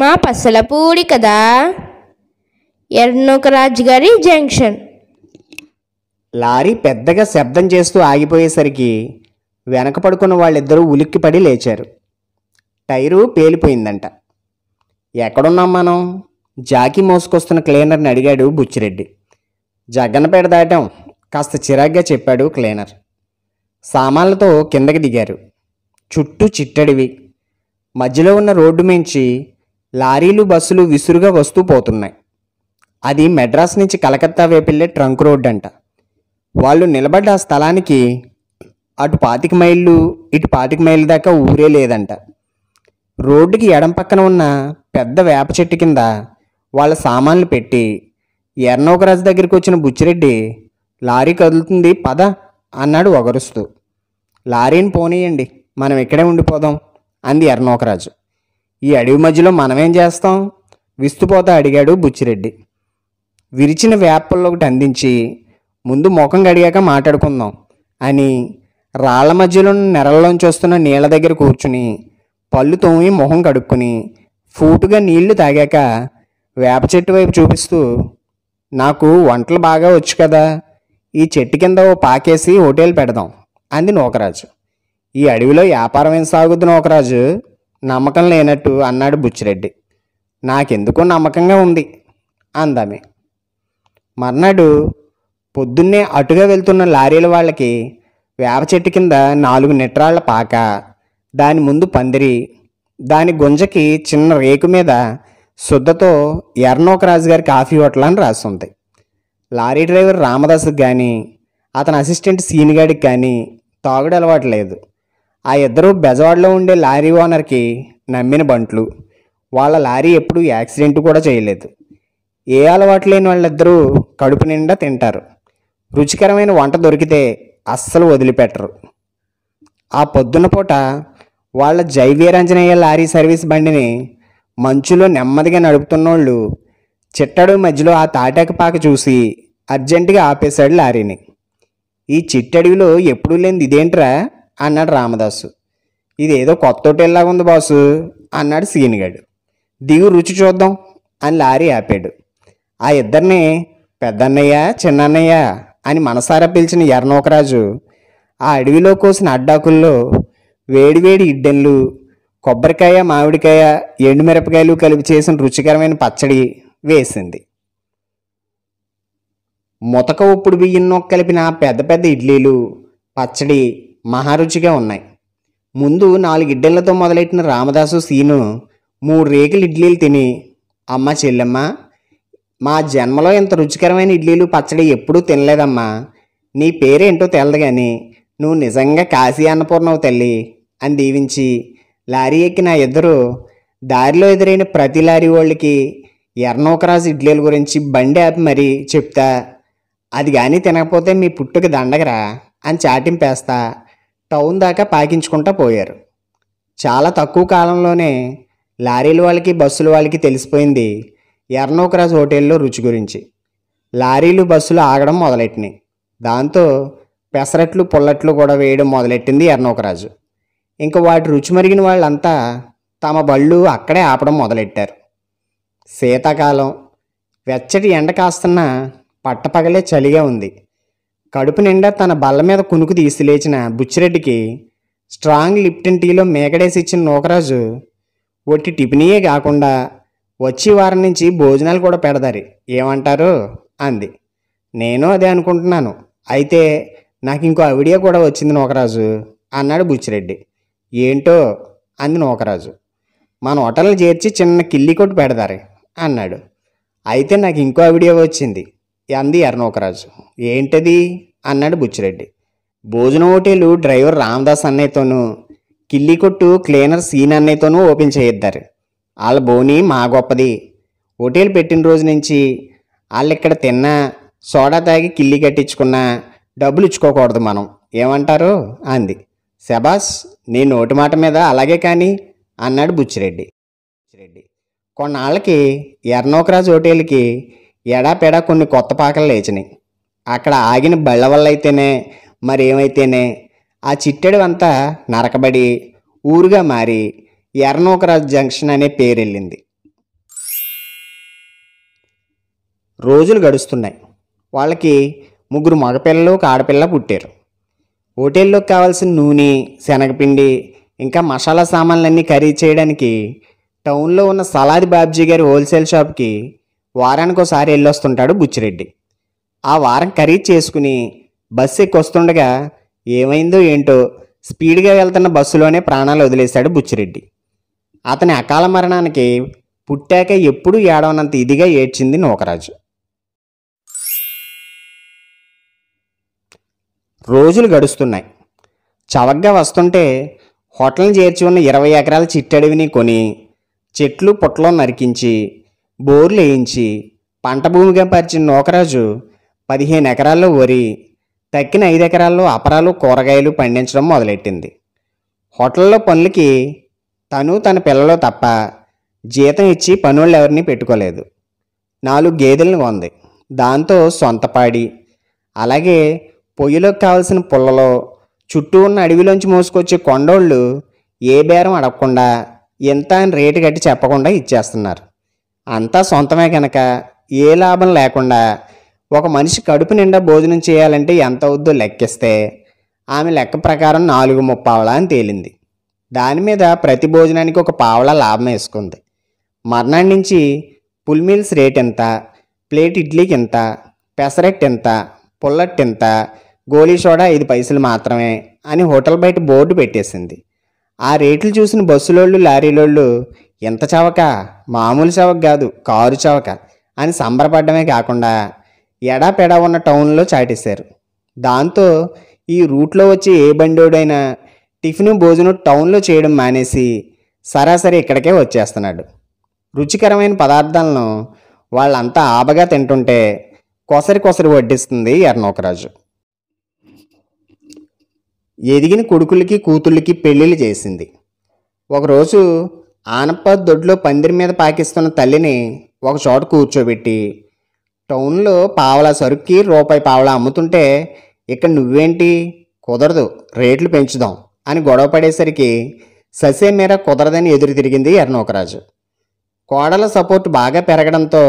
మా పసలపూడి కదా రాజు గారి జంక్షన్ లారీ పెద్దగా శబ్దం చేస్తూ ఆగిపోయేసరికి వెనక పడుకున్న వాళ్ళిద్దరూ ఉలిక్కిపడి లేచారు టైరు పేలిపోయిందంట ఎక్కడున్నాం మనం జాకి మోసుకొస్తున్న క్లీనర్ని అడిగాడు బుచ్చిరెడ్డి జగ్గనపేట దాటం కాస్త చిరాగ్గా చెప్పాడు క్లీనర్ సామాన్లతో కిందకి దిగారు చుట్టూ చిట్టడివి మధ్యలో ఉన్న రోడ్డు మించి లారీలు బస్సులు విసురుగా వస్తూ పోతున్నాయి అది మెడ్రాస్ నుంచి కలకత్తా వేపెళ్ళే ట్రంక్ రోడ్ అంట వాళ్ళు నిలబడ్డ ఆ స్థలానికి అటు పాతిక మైళ్ళు ఇటు పాతిక మైళ్ళ దాకా ఊరే లేదంట రోడ్డుకి ఎడం పక్కన ఉన్న పెద్ద వేప చెట్టు కింద వాళ్ళ సామాన్లు పెట్టి ఎర్నోకరాజు దగ్గరికి వచ్చిన బుచ్చిరెడ్డి లారీ కదులుతుంది పద అన్నాడు ఒగరుస్తూ లారీని పోనీయండి మనం ఇక్కడే ఉండిపోదాం అంది ఎర్నోకరాజు ఈ అడవి మధ్యలో మనమేం చేస్తాం విస్తుపోతా అడిగాడు బుచ్చిరెడ్డి విరిచిన వేపల్లో ఒకటి అందించి ముందు ముఖం గడిగాక మాట్లాడుకుందాం అని రాళ్ల మధ్యలో నెరల్లోంచి వస్తున్న నీళ్ళ దగ్గర కూర్చుని పళ్ళు తోమి ముఖం కడుక్కుని ఫూటుగా నీళ్లు తాగాక వేప చెట్టు వైపు చూపిస్తూ నాకు వంటలు బాగా వచ్చు కదా ఈ చెట్టు కింద ఓ పాకేసి హోటల్ పెడదాం అంది నూకరాజు ఈ అడవిలో వ్యాపారం ఏం సాగుద్ది నూకరాజు నమ్మకం లేనట్టు అన్నాడు బుచ్చిరెడ్డి నాకెందుకో నమ్మకంగా ఉంది అందామే మర్నాడు పొద్దున్నే అటుగా వెళ్తున్న లారీల వాళ్ళకి వేప చెట్టు కింద నాలుగు నిట్రాళ్ల పాక దాని ముందు పందిరి దాని గుంజకి చిన్న రేకు మీద శుద్ధతో ఎర్నోకరాజు గారి కాఫీ హోటల్ అని రాస్తుంది లారీ డ్రైవర్ రామదాస్కి కానీ అతని అసిస్టెంట్ సీనిగాడికి కానీ తాగుడు అలవాటు లేదు ఆ ఇద్దరు బెజవాడలో ఉండే లారీ ఓనర్కి నమ్మిన బంట్లు వాళ్ళ లారీ ఎప్పుడు యాక్సిడెంట్ కూడా చేయలేదు ఏ అలవాటు లేని వాళ్ళిద్దరూ కడుపు నిండా తింటారు రుచికరమైన వంట దొరికితే అస్సలు వదిలిపెట్టరు ఆ పొద్దున పూట వాళ్ళ జైవీరంజనయ్య లారీ సర్వీస్ బండిని మంచులో నెమ్మదిగా నడుపుతున్నోళ్ళు చిట్టడు మధ్యలో ఆ తాటాక పాక చూసి అర్జెంటుగా ఆపేశాడు లారీని ఈ చిట్టడివిలో ఎప్పుడూ లేనిది ఇదేంట్రా అన్నాడు రామదాసు ఇదేదో కొత్త హోటల్లాగా ఉంది బాసు అన్నాడు సీనిగాడు దిగు రుచి చూద్దాం అని లారీ ఆపాడు ఆ ఇద్దరిని పెద్దన్నయ్య చిన్నన్నయ్య అని మనసారా పిలిచిన ఎర్నోకరాజు ఆ అడవిలో కోసిన అడ్డాకుల్లో వేడివేడి ఇడ్డెన్లు కొబ్బరికాయ మామిడికాయ ఎండుమిరపకాయలు కలిపి చేసిన రుచికరమైన పచ్చడి వేసింది ముతక ఉప్పుడు బియ్యం కలిపిన పెద్ద పెద్ద ఇడ్లీలు పచ్చడి మహారుచిగా ఉన్నాయి ముందు నాలుగు మొదలెట్టిన రామదాసు సీను మూడు రేకులు ఇడ్లీలు తిని అమ్మ చెల్లెమ్మ మా జన్మలో ఇంత రుచికరమైన ఇడ్లీలు పచ్చడి ఎప్పుడూ తినలేదమ్మా నీ పేరేంటో తెలదు కానీ నువ్వు నిజంగా కాశీ అన్నపూర్ణవు తల్లి అని దీవించి లారీ ఎక్కిన ఇద్దరు దారిలో ఎదురైన ప్రతి లారీ వాళ్ళకి ఎర్నోకరాజు ఇడ్లీల గురించి బండి ఆపి మరీ చెప్తా అది కానీ తినకపోతే మీ పుట్టుకు దండగరా అని చాటింపేస్తా టౌన్ దాకా పాకించుకుంటా పోయారు చాలా తక్కువ కాలంలోనే లారీల వాళ్ళకి బస్సుల వాళ్ళకి తెలిసిపోయింది ఎర్నోక్రాస్ హోటల్లో రుచి గురించి లారీలు బస్సులు ఆగడం మొదలెట్టినాయి దాంతో పెసరట్లు పుల్లట్లు కూడా వేయడం మొదలెట్టింది ఎర్నోకరాజు ఇంకా వాటి రుచి మరిగిన వాళ్ళంతా తమ బళ్ళు అక్కడే ఆపడం మొదలెట్టారు శీతాకాలం వెచ్చటి ఎండ కాస్తున్న పట్టపగలే చలిగా ఉంది కడుపు నిండా తన బల్ల మీద కునుకు తీసి లేచిన బుచ్చిరెడ్డికి స్ట్రాంగ్ లిప్టన్ టీలో మేకడేసి ఇచ్చిన నూకరాజు ఒట్టి టిఫినీయే కాకుండా వచ్చి వారం నుంచి భోజనాలు కూడా పెడదారి ఏమంటారు అంది నేను అదే అనుకుంటున్నాను అయితే నాకు ఇంకో ఐడియా కూడా వచ్చింది నూకరాజు అన్నాడు బుచ్చిరెడ్డి ఏంటో అంది నూకరాజు మన హోటల్ని చేర్చి చిన్న కిల్లి కొట్టు పెడదారి అన్నాడు అయితే నాకు ఇంకో ఐడియా వచ్చింది అంది అర్ణోకరాజు ఏంటది అన్నాడు బుచ్చిరెడ్డి భోజనం హోటలు డ్రైవర్ రామదాస్ అన్నయ్యతోనూ కిల్లి కొట్టు క్లీనర్ సీన్ అన్నయ్యతోనూ ఓపెన్ చేయిద్దారు వాళ్ళ బోని మా గొప్పది హోటల్ పెట్టిన రోజు నుంచి వాళ్ళు ఇక్కడ తిన్నా సోడా తాగి కిల్లి కట్టించుకున్నా డబ్బులు ఇచ్చుకోకూడదు మనం ఏమంటారు అంది శబాస్ నీ నోటి మాట మీద అలాగే కానీ అన్నాడు బుచ్చిరెడ్డి బుచ్చిరెడ్డి కొన్నాళ్ళకి ఎర్నోకరాజ్ హోటల్కి ఎడాపెడా కొన్ని కొత్త పాకలు లేచినాయి అక్కడ ఆగిన బళ్ళ వల్ల అయితేనే మరేమైతేనే ఆ చిట్టెడు అంతా నరకబడి ఊరుగా మారి ఎర్నూకరాజ్ జంక్షన్ అనే పేరు వెళ్ళింది రోజులు గడుస్తున్నాయి వాళ్ళకి ముగ్గురు మగపిల్లలు ఒక ఆడపిల్ల పుట్టారు హోటల్లోకి కావాల్సిన నూనె శనగపిండి ఇంకా మసాలా సామాన్లన్నీ ఖరీదు చేయడానికి టౌన్లో ఉన్న సలాది బాబ్జీ గారి హోల్సేల్ షాప్కి వారానికి ఒకసారి వెళ్ళొస్తుంటాడు బుచ్చిరెడ్డి ఆ వారం ఖరీదు చేసుకుని బస్సు ఎక్కువ వస్తుండగా ఏమైందో ఏంటో స్పీడ్గా వెళ్తున్న బస్సులోనే ప్రాణాలు వదిలేశాడు బుచ్చిరెడ్డి అతని అకాల మరణానికి పుట్టాక ఎప్పుడూ ఏడవనంత ఇదిగా ఏడ్చింది నూకరాజు రోజులు గడుస్తున్నాయి చవగ్గా వస్తుంటే హోటల్ని చేర్చి ఉన్న ఇరవై ఎకరాల చిట్టడివిని కొని చెట్లు పొట్టలో నరికించి బోర్లు వేయించి పంట భూమిగా పరిచిన నూకరాజు పదిహేను ఎకరాల్లో వరి తక్కిన ఐదు ఎకరాల్లో అపరాలు కూరగాయలు పండించడం మొదలెట్టింది హోటల్లో పనులకి తను తన పిల్లలు తప్ప జీతం ఇచ్చి పనులు ఎవరిని పెట్టుకోలేదు నాలుగు గేదెలను కొంది దాంతో సొంత పాడి అలాగే పొయ్యిలోకి కావలసిన పుల్లలో చుట్టూ ఉన్న అడవిలోంచి మోసుకొచ్చే కొండోళ్ళు ఏ బేరం అడగకుండా ఎంత అని రేటు కట్టి చెప్పకుండా ఇచ్చేస్తున్నారు అంతా సొంతమే కనుక ఏ లాభం లేకుండా ఒక మనిషి కడుపు నిండా భోజనం చేయాలంటే ఎంత అవుద్దో లెక్కిస్తే ఆమె లెక్క ప్రకారం నాలుగు ముప్పావలా అని తేలింది దాని మీద ప్రతి భోజనానికి ఒక పావలా లాభం వేసుకుంది మర్నాటి నుంచి పుల్ మీల్స్ రేట్ ఎంత ప్లేట్ ఇడ్లీకి ఎంత పెసరెట్ ఎంత పుల్లట్ ఎంత గోలీ సోడా ఐదు పైసలు మాత్రమే అని హోటల్ బయట బోర్డు పెట్టేసింది ఆ రేట్లు చూసిన బస్సులోళ్ళు లారీలోళ్ళు ఇంత చవక మామూలు చవక కాదు కారు చవక అని సంబరపడమే కాకుండా ఎడాపెడా ఉన్న టౌన్లో చాటేశారు దాంతో ఈ రూట్లో వచ్చి ఏ బండోడైనా టిఫిన్ భోజనం టౌన్లో చేయడం మానేసి సరాసరి ఇక్కడికే వచ్చేస్తున్నాడు రుచికరమైన పదార్థాలను వాళ్ళంతా ఆబగా తింటుంటే కొసరి కొసరి వడ్డిస్తుంది ఎర్నోకరాజు ఎదిగిన కొడుకులకి కూతుళ్ళకి పెళ్ళిళ్ళు చేసింది ఒకరోజు ఆనప్ప దొడ్లో పందిరి మీద పాకిస్తున్న తల్లిని ఒకచోట కూర్చోబెట్టి టౌన్లో పావలా సరుక్కి రూపాయి పావలా అమ్ముతుంటే ఇక్కడ నువ్వేంటి కుదరదు రేట్లు పెంచుదాం అని గొడవ పడేసరికి ససే మీర కుదరదని ఎదురు తిరిగింది ఎర్నోకరాజు కోడల సపోర్ట్ బాగా పెరగడంతో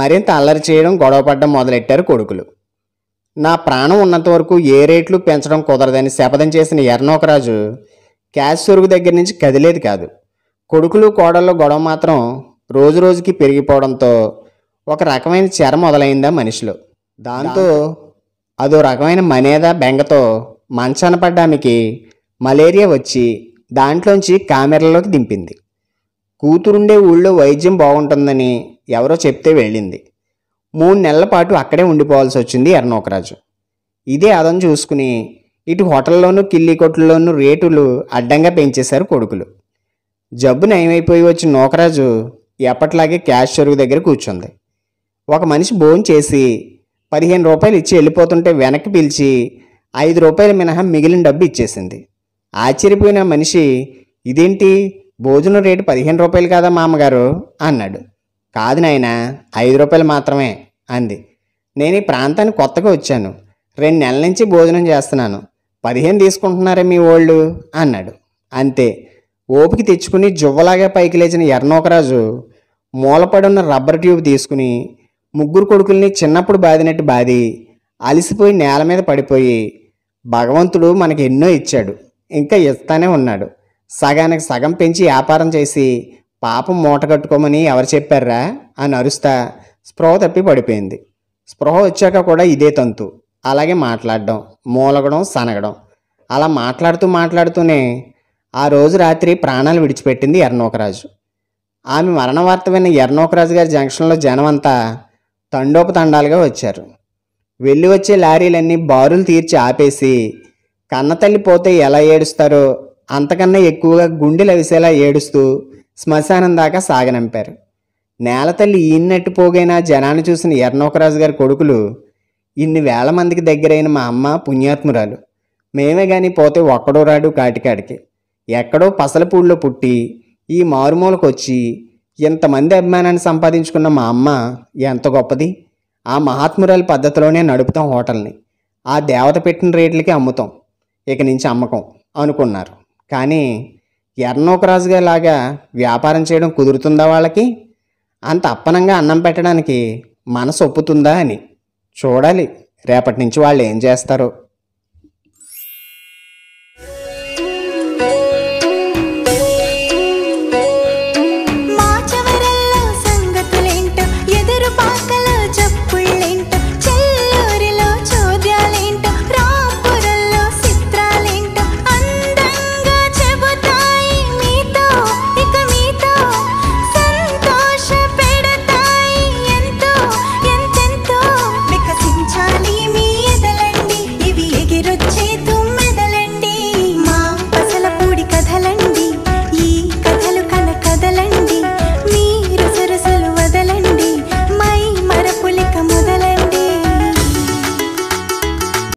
మరింత అల్లరి చేయడం గొడవపడడం మొదలెట్టారు కొడుకులు నా ప్రాణం ఉన్నంత వరకు ఏ రేట్లు పెంచడం కుదరదని శపథం చేసిన ఎర్నోకరాజు క్యాష్ సొరుగు దగ్గర నుంచి కదిలేదు కాదు కొడుకులు కోడల్లో గొడవ మాత్రం రోజు రోజుకి పెరిగిపోవడంతో ఒక రకమైన చెర మొదలైందా మనిషిలో దాంతో అదో రకమైన మనేద బెంగతో మంచాన పడ్డామెకి మలేరియా వచ్చి దాంట్లోంచి కామెరలోకి దింపింది కూతురుండే ఊళ్ళో వైద్యం బాగుంటుందని ఎవరో చెప్తే వెళ్ళింది మూడు నెలల పాటు అక్కడే ఉండిపోవాల్సి వచ్చింది ఎర్నోకరాజు ఇదే అదం చూసుకుని ఇటు హోటల్లోనూ కిల్లి కొట్లలోనూ రేటులు అడ్డంగా పెంచేశారు కొడుకులు జబ్బు నయమైపోయి వచ్చిన నూకరాజు ఎప్పట్లాగే క్యాష్ చెరువు దగ్గర కూర్చుంది ఒక మనిషి భోజనం చేసి పదిహేను రూపాయలు ఇచ్చి వెళ్ళిపోతుంటే వెనక్కి పిలిచి ఐదు రూపాయలు మినహా మిగిలిన డబ్బు ఇచ్చేసింది ఆశ్చర్యపోయిన మనిషి ఇదేంటి భోజనం రేటు పదిహేను రూపాయలు కదా మామగారు అన్నాడు కాదు నాయన ఐదు రూపాయలు మాత్రమే అంది నేను ఈ ప్రాంతానికి కొత్తగా వచ్చాను రెండు నెలల నుంచి భోజనం చేస్తున్నాను పదిహేను తీసుకుంటున్నారే మీ వాళ్ళు అన్నాడు అంతే ఓపిక తెచ్చుకుని జువ్వలాగా పైకి లేచిన ఎర్నోకరాజు మూలపడున్న రబ్బర్ ట్యూబ్ తీసుకుని ముగ్గురు కొడుకుల్ని చిన్నప్పుడు బాదినట్టు బాది అలిసిపోయి నేల మీద పడిపోయి భగవంతుడు మనకి ఎన్నో ఇచ్చాడు ఇంకా ఇస్తానే ఉన్నాడు సగానికి సగం పెంచి వ్యాపారం చేసి పాపం మూట కట్టుకోమని ఎవరు చెప్పారా అని అరుస్తా స్పృహ తప్పి పడిపోయింది స్పృహ వచ్చాక కూడా ఇదే తంతు అలాగే మాట్లాడడం మూలగడం సనగడం అలా మాట్లాడుతూ మాట్లాడుతూనే ఆ రోజు రాత్రి ప్రాణాలు విడిచిపెట్టింది ఎర్నోకరాజు ఆమె మరణ వార్త విన్న ఎర్నోకరాజు గారి జంక్షన్లో జనమంతా తండోపతండాలుగా వచ్చారు వెళ్ళి వచ్చే లారీలన్నీ బారులు తీర్చి ఆపేసి కన్నతల్లి పోతే ఎలా ఏడుస్తారో అంతకన్నా ఎక్కువగా గుండెలు అవిసేలా ఏడుస్తూ శ్మశానం దాకా సాగనంపారు నేలతల్లి ఈన్నట్టు పోగైన జనాన్ని చూసిన ఎర్నోకరాజు గారి కొడుకులు ఇన్ని వేల మందికి దగ్గరైన మా అమ్మ పుణ్యాత్మురాలు మేమే కానీ పోతే ఒక్కడో రాడు కాటికాడికి ఎక్కడో పసలపూడిలో పుట్టి ఈ మారుమూలకు వచ్చి ఇంతమంది అభిమానాన్ని సంపాదించుకున్న మా అమ్మ ఎంత గొప్పది ఆ మహాత్మురాలి పద్ధతిలోనే నడుపుతాం హోటల్ని ఆ దేవత పెట్టిన రేట్లకి అమ్ముతాం ఇక నుంచి అమ్మకం అనుకున్నారు కానీ ఎర్నోకరాజుగా లాగా వ్యాపారం చేయడం కుదురుతుందా వాళ్ళకి అంత అప్పనంగా అన్నం పెట్టడానికి మనసు ఒప్పుతుందా అని చూడాలి రేపటి నుంచి వాళ్ళు ఏం చేస్తారో